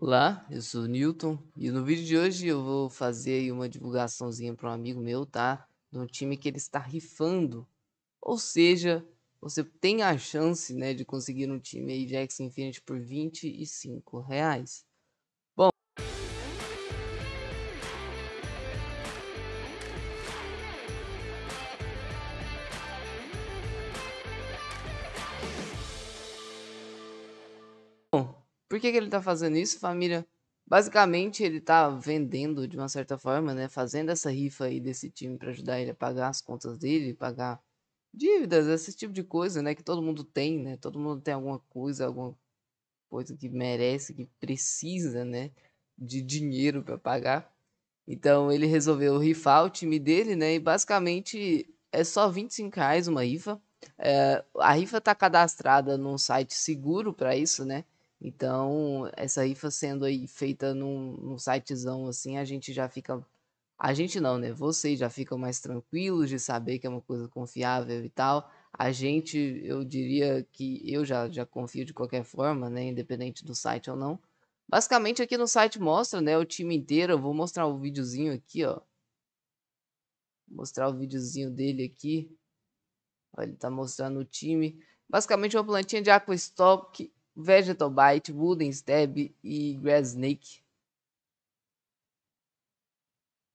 Olá, eu sou o Newton e no vídeo de hoje eu vou fazer aí uma divulgaçãozinha para um amigo meu, tá? De um time que ele está rifando. Ou seja, você tem a chance, né, de conseguir um time aí de X Infinity por 25 reais. Por que, que ele está fazendo isso, família? Basicamente, ele está vendendo de uma certa forma, né? Fazendo essa rifa aí desse time para ajudar ele a pagar as contas dele, pagar dívidas, esse tipo de coisa, né? Que todo mundo tem, né? Todo mundo tem alguma coisa, alguma coisa que merece, que precisa, né? De dinheiro para pagar. Então, ele resolveu rifar o time dele, né? E basicamente é só 25 reais uma rifa. É, a rifa está cadastrada num site seguro para isso, né? Então, essa rifa sendo aí feita num, num sitezão assim, a gente já fica. A gente não, né? Vocês já ficam mais tranquilos de saber que é uma coisa confiável e tal. A gente, eu diria que eu já, já confio de qualquer forma, né? Independente do site ou não. Basicamente, aqui no site mostra, né? O time inteiro. Eu vou mostrar o um videozinho aqui, ó. Vou mostrar o videozinho dele aqui. ele tá mostrando o time. Basicamente, é uma plantinha de aqua stock Vegetal Bite, Wooden Stab e Grass Snake.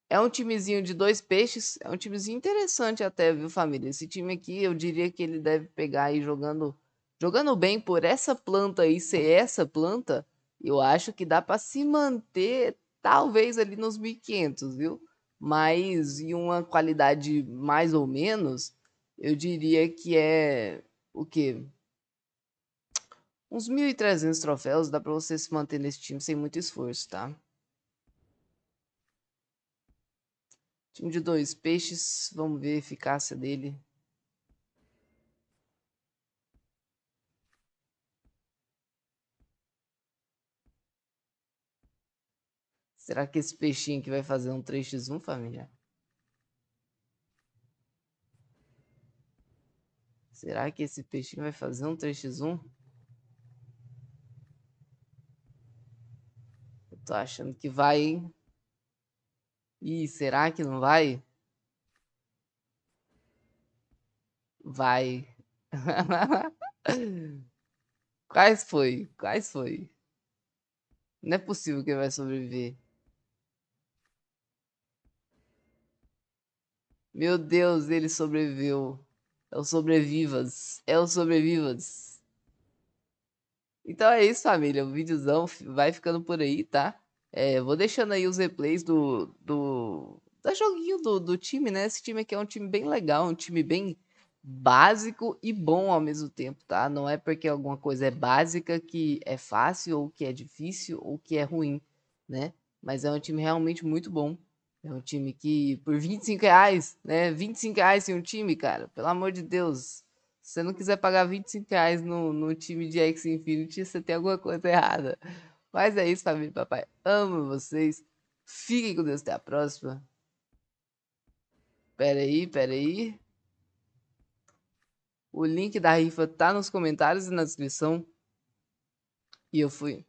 É um timezinho de dois peixes, é um timezinho interessante até, viu família? Esse time aqui eu diria que ele deve pegar aí jogando, jogando bem por essa planta aí, ser essa planta, eu acho que dá para se manter talvez ali nos 1500, viu? Mas em uma qualidade mais ou menos, eu diria que é o que Uns 1.300 troféus dá pra você se manter nesse time sem muito esforço, tá? Time de dois peixes, vamos ver a eficácia dele. Será que esse peixinho aqui vai fazer um 3x1, família? Será que esse peixinho vai fazer um 3x1? Tô achando que vai, hein? Ih, será que não vai? Vai. Quais foi? Quais foi? Não é possível que ele vai sobreviver. Meu Deus, ele sobreviveu. É o sobrevivas. É o sobrevivas. Então é isso, família. O videozão vai ficando por aí, tá? É, vou deixando aí os replays do, do, da joguinho do, do time, né? Esse time aqui é um time bem legal, um time bem básico e bom ao mesmo tempo, tá? Não é porque alguma coisa é básica que é fácil, ou que é difícil, ou que é ruim, né? Mas é um time realmente muito bom. É um time que, por 25 reais, né? 25 reais em um time, cara, pelo amor de Deus, se você não quiser pagar 25 reais no, no time de X Infinity, você tem alguma coisa errada. Mas é isso, família papai. Amo vocês. Fiquem com Deus até a próxima. Pera aí, pera aí. O link da rifa tá nos comentários e na descrição. E eu fui.